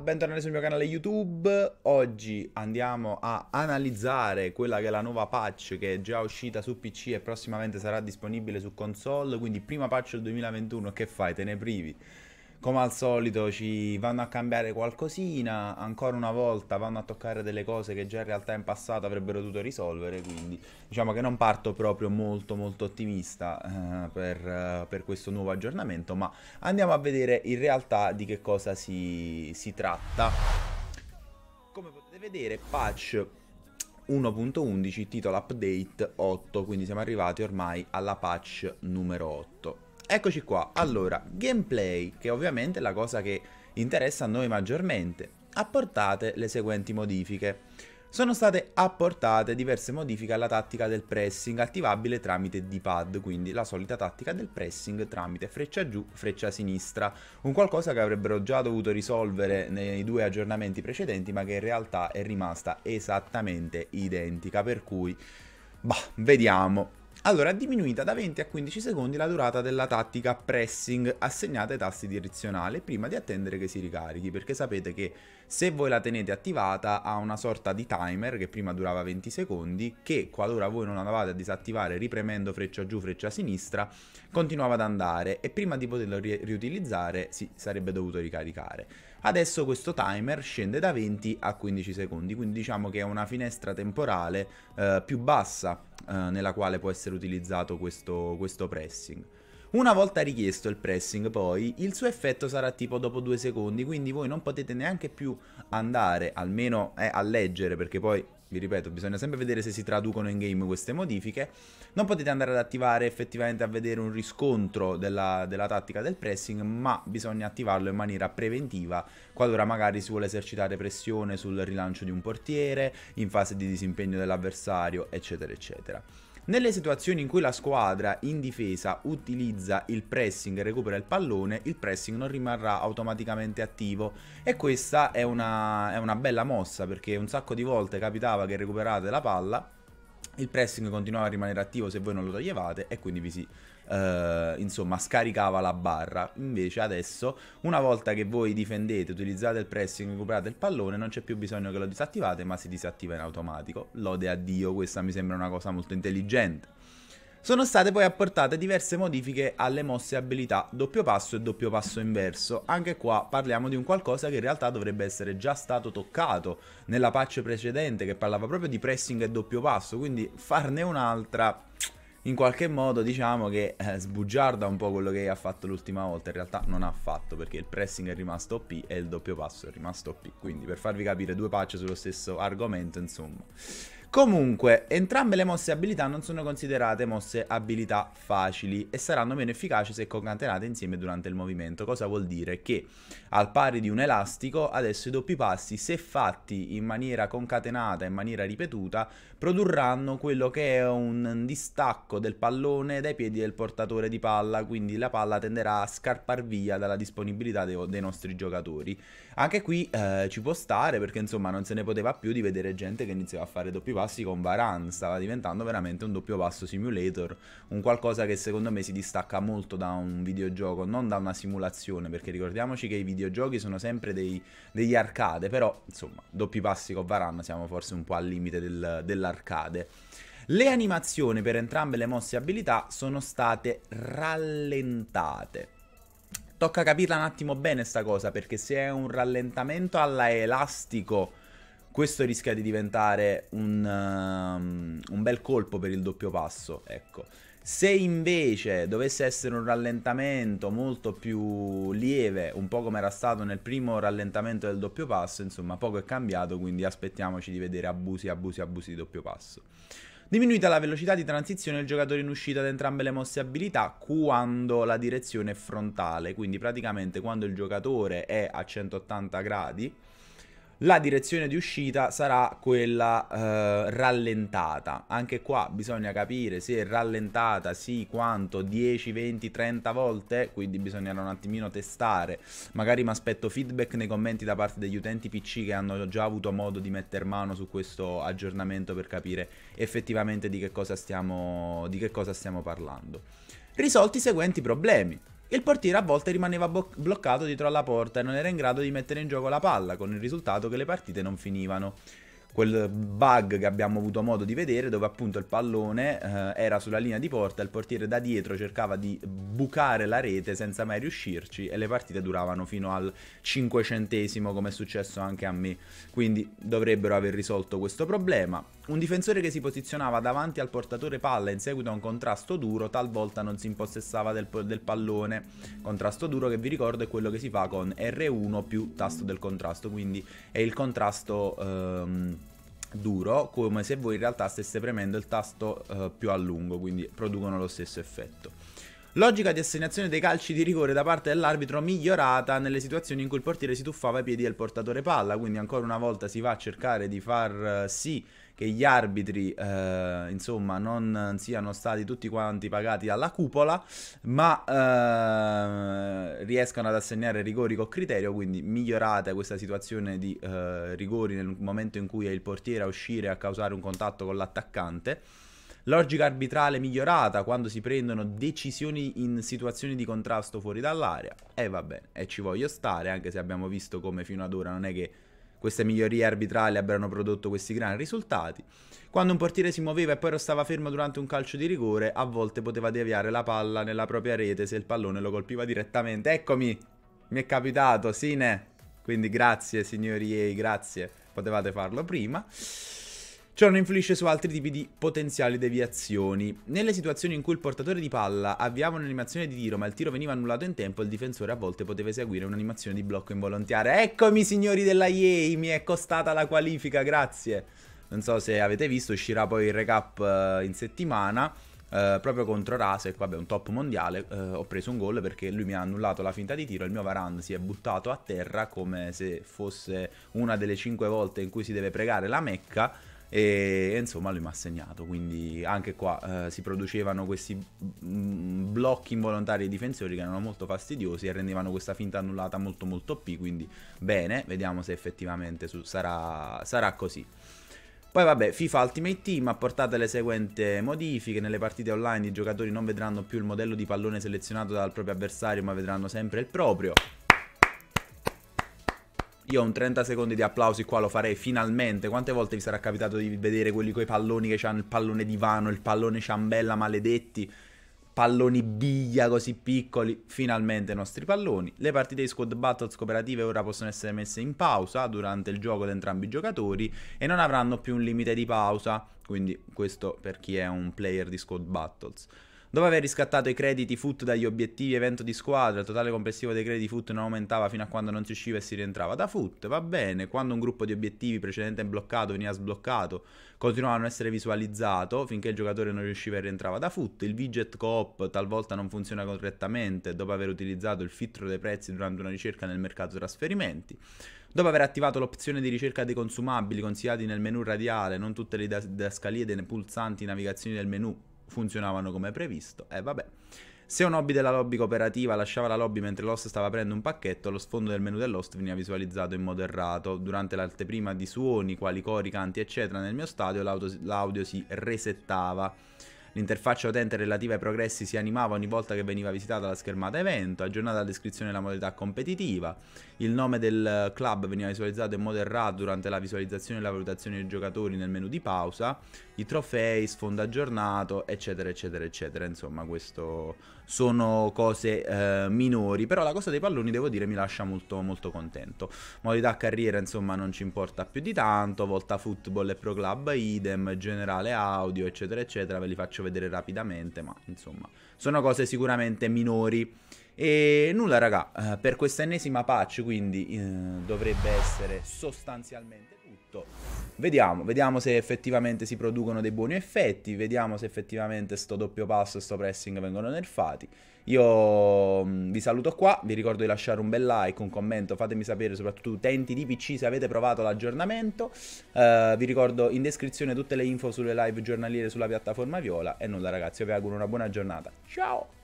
Bentornati sul mio canale YouTube, oggi andiamo a analizzare quella che è la nuova patch che è già uscita su PC e prossimamente sarà disponibile su console, quindi prima patch del 2021 che fai? Te ne privi? come al solito ci vanno a cambiare qualcosina, ancora una volta vanno a toccare delle cose che già in realtà in passato avrebbero dovuto risolvere, quindi diciamo che non parto proprio molto molto ottimista eh, per, eh, per, questo nuovo aggiornamento, ma andiamo a vedere in realtà di che cosa si, si tratta. Come potete vedere, patch 1.11 titolo update 8, quindi siamo arrivati ormai alla patch numero 8. Eccoci qua, allora, gameplay, che ovviamente è la cosa che interessa a noi maggiormente. Apportate le seguenti modifiche. Sono state apportate diverse modifiche alla tattica del pressing attivabile tramite D-pad, quindi la solita tattica del pressing tramite freccia giù, freccia sinistra, un qualcosa che avrebbero già dovuto risolvere nei due aggiornamenti precedenti ma che in realtà è rimasta esattamente identica, per cui... Bah, vediamo. Allora, è diminuita da 20 a 15 secondi la durata della tattica pressing assegnata ai tasti direzionali prima di attendere che si ricarichi, perché sapete che se voi la tenete attivata ha una sorta di timer che prima durava 20 secondi, che qualora voi non andavate a disattivare ripremendo freccia giù, freccia sinistra, continuava ad andare e prima di poterlo ri- riutilizzare si sarebbe dovuto ricaricare. Adesso questo timer scende da 20 a 15 secondi, quindi diciamo che è una finestra temporale eh, più bassa eh, nella quale può essere utilizzato questo, questo pressing. Una volta richiesto il pressing poi il suo effetto sarà tipo dopo due secondi quindi voi non potete neanche più andare almeno eh, a leggere perché poi vi ripeto, bisogna sempre vedere se si traducono in game queste modifiche. Non potete andare ad attivare effettivamente a vedere un riscontro della, della, tattica del pressing, ma bisogna attivarlo in maniera preventiva qualora magari si vuole esercitare pressione sul rilancio di un portiere, in fase di disimpegno dell'avversario, eccetera, eccetera. Nelle situazioni in cui la squadra in difesa utilizza il pressing e recupera il pallone, il pressing non rimarrà automaticamente attivo e questa è una, è una bella mossa perché un sacco di volte capitava che recuperate la palla il pressing continuava a rimanere attivo se voi non lo toglievate e quindi vi si eh, insomma, scaricava la barra. Invece adesso, una volta che voi difendete, utilizzate il pressing, recuperate il pallone, non c'è più bisogno che lo disattivate, ma si disattiva in automatico. Lode a Dio, questa mi sembra una cosa molto intelligente. Sono state poi apportate diverse modifiche alle mosse abilità doppio passo e doppio passo inverso. Anche qua parliamo di un qualcosa che in realtà dovrebbe essere già stato toccato nella patch precedente che parlava proprio di pressing e doppio passo, quindi farne un'altra in qualche modo diciamo che eh, sbugiarda un po' quello che ha fatto l'ultima volta, in realtà non ha fatto perché il pressing è rimasto OP e il doppio passo è rimasto OP, quindi per farvi capire due patch sullo stesso argomento insomma. Comunque, entrambe le mosse abilità non sono considerate mosse abilità facili e saranno meno efficaci se concatenate insieme durante il movimento. Cosa vuol dire? Che al pari di un elastico, adesso i doppi passi, se fatti in maniera concatenata, in maniera ripetuta, produrranno quello che è un distacco del pallone dai piedi del portatore di palla, quindi la palla tenderà a scarpar via dalla disponibilità dei, dei nostri giocatori. Anche qui eh, ci può stare perché insomma non se ne poteva più di vedere gente che iniziava a fare doppi passi passi con Varan, stava diventando veramente un doppio passo simulator, un qualcosa che secondo me si distacca molto da un videogioco, non da una simulazione, perché ricordiamoci che i videogiochi sono sempre dei, degli arcade, però insomma, doppi passi con Varan siamo forse un po' al limite del, dell'arcade. Le animazioni per entrambe le mosse e abilità sono state rallentate tocca capirla un attimo bene sta cosa, perché se è un rallentamento alla elastico questo rischia di diventare un, um, un bel colpo per il doppio passo, ecco. Se invece dovesse essere un rallentamento molto più lieve, un po' come era stato nel primo rallentamento del doppio passo, insomma poco è cambiato, quindi aspettiamoci di vedere abusi, abusi, abusi di doppio passo. Diminuita la velocità di transizione del giocatore in uscita da entrambe le mosse abilità quando la direzione è frontale, quindi praticamente quando il giocatore è a 180 gradi, la direzione di uscita sarà quella eh, rallentata. Anche qua bisogna capire se è rallentata, sì, quanto, 10, 20, 30 volte, quindi bisognerà un attimino testare. Magari mi aspetto feedback nei commenti da parte degli utenti PC che hanno già avuto modo di mettere mano su questo aggiornamento per capire effettivamente di che cosa stiamo, che cosa stiamo parlando. Risolti i seguenti problemi. Il portiere a volte rimaneva bloccato dietro alla porta e non era in grado di mettere in gioco la palla, con il risultato che le partite non finivano quel bug che abbiamo avuto modo di vedere dove appunto il pallone eh, era sulla linea di porta, il portiere da dietro cercava di bucare la rete senza mai riuscirci e le partite duravano fino al cinquecentesimo come è successo anche a me, quindi dovrebbero aver risolto questo problema. Un difensore che si posizionava davanti al portatore palla in seguito a un contrasto duro talvolta non si impossessava del, del pallone, contrasto duro che vi ricordo è quello che si fa con R1 più tasto del contrasto, quindi è il contrasto... Ehm, duro come se voi in realtà stesse premendo il tasto eh, più a lungo, quindi producono lo stesso effetto. Logica di assegnazione dei calci di rigore da parte dell'arbitro migliorata nelle situazioni in cui il portiere si tuffava ai piedi del portatore palla, quindi ancora una volta si va a cercare di far eh, sì che gli arbitri eh, insomma non siano stati tutti quanti pagati dalla cupola ma eh, riescano ad assegnare rigori con criterio quindi migliorata questa situazione di eh, rigori nel momento in cui è il portiere a uscire a causare un contatto con l'attaccante Logica arbitrale migliorata quando si prendono decisioni in situazioni di contrasto fuori dall'area. E va bene, e ci voglio stare, anche se abbiamo visto come fino ad ora non è che queste migliorie arbitrali abbiano prodotto questi grandi risultati. Quando un portiere si muoveva e poi restava fermo durante un calcio di rigore, a volte poteva deviare la palla nella propria rete se il pallone lo colpiva direttamente. Eccomi, mi è capitato, Sine. Quindi grazie signori, grazie. Potevate farlo prima. Ciò non influisce su altri tipi di potenziali deviazioni. Nelle situazioni in cui il portatore di palla avviava un'animazione di tiro ma il tiro veniva annullato in tempo, il difensore a volte poteva eseguire un'animazione di blocco involontaria. Eccomi signori della EA, mi è costata la qualifica, grazie. Non so se avete visto, uscirà poi il recap eh, in settimana. Uh, proprio contro Rasek, vabbè un top mondiale, uh, ho preso un gol perché lui mi ha annullato la finta di tiro, il mio Varan si è buttato a terra come se fosse una delle cinque volte in cui si deve pregare la Mecca e, insomma lui mi ha segnato, quindi anche qua eh, si producevano questi mm, blocchi involontari ai difensori che erano molto fastidiosi e rendevano questa finta annullata molto molto P quindi bene, vediamo se effettivamente su, sarà, sarà così. Poi vabbè, FIFA Ultimate Team ha portato le seguenti modifiche, nelle partite online i giocatori non vedranno più il modello di pallone selezionato dal proprio avversario ma vedranno sempre il proprio. Io un 30 secondi di applausi qua lo farei finalmente. Quante volte vi sarà capitato di vedere quelli coi palloni che hanno il pallone divano, il pallone ciambella maledetti, palloni biglia così piccoli? Finalmente i nostri palloni. Le partite di squad battles cooperative ora possono essere messe in pausa durante il gioco da entrambi i giocatori e non avranno più un limite di pausa. Quindi questo per chi è un player di squad battles. Dopo aver riscattato i crediti foot dagli obiettivi evento di squadra, il totale complessivo dei crediti foot non aumentava fino a quando non si usciva e si rientrava. Da foot, va bene, quando un gruppo di obiettivi precedente bloccato veniva sbloccato, continuava a non essere visualizzato finché il giocatore non riusciva e rientrava. Da foot, il widget coop talvolta non funziona correttamente dopo aver utilizzato il filtro dei prezzi durante una ricerca nel mercato trasferimenti. Dopo aver attivato l'opzione di ricerca dei consumabili consigliati nel menu radiale, non tutte le didascalie dei pulsanti navigazioni del menu funzionavano come previsto, e eh, vabbè. Se un hobby della lobby cooperativa lasciava la lobby mentre l'host stava aprendo un pacchetto, lo sfondo del menu dell'host veniva visualizzato in modo errato. Durante l'alteprima di suoni, quali cori, canti, eccetera, nel mio stadio l'audio si resettava. L'interfaccia utente relativa ai progressi si animava ogni volta che veniva visitata la schermata evento, aggiornata la descrizione della modalità competitiva, il nome del club veniva visualizzato in modo errato durante la visualizzazione e la valutazione dei giocatori nel menu di pausa, i trofei, sfondo aggiornato, eccetera, eccetera, eccetera. Insomma, questo sono cose eh, minori, però la cosa dei palloni devo dire mi lascia molto, molto contento. Modalità carriera, insomma, non ci importa più di tanto, volta football e pro club idem, generale audio, eccetera, eccetera, ve li faccio faccio vedere rapidamente, ma insomma, sono cose sicuramente minori. E nulla raga, eh, per questa ennesima patch quindi eh, dovrebbe essere sostanzialmente tutto. Vediamo, vediamo se effettivamente si producono dei buoni effetti, vediamo se effettivamente sto doppio passo e sto pressing vengono nerfati. Io mm, vi saluto qua, vi ricordo di lasciare un bel like, un commento, fatemi sapere soprattutto utenti di PC se avete provato l'aggiornamento. Uh, vi ricordo in descrizione tutte le info sulle live giornaliere sulla piattaforma Viola e nulla ragazzi, io vi auguro una buona giornata. Ciao!